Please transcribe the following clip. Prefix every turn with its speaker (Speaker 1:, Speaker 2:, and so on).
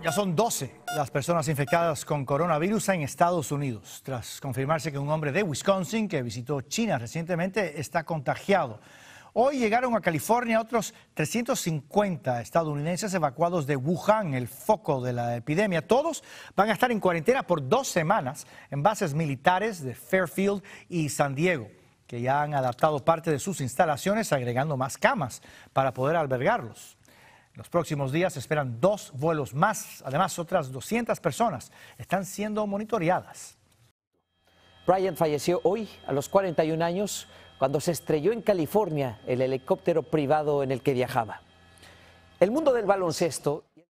Speaker 1: Ya son 12 las personas infectadas con coronavirus en Estados Unidos, tras confirmarse que un hombre de Wisconsin que visitó China recientemente está contagiado. Hoy llegaron a California otros 350 estadounidenses evacuados de Wuhan, el foco de la epidemia. Todos van a estar en cuarentena por dos semanas en bases militares de Fairfield y San Diego, que ya han adaptado parte de sus instalaciones agregando más camas para poder albergarlos los próximos días esperan dos vuelos más. Además, otras 200 personas están siendo monitoreadas.
Speaker 2: Brian falleció hoy a los 41 años cuando se estrelló en California el helicóptero privado en el que viajaba. El mundo del baloncesto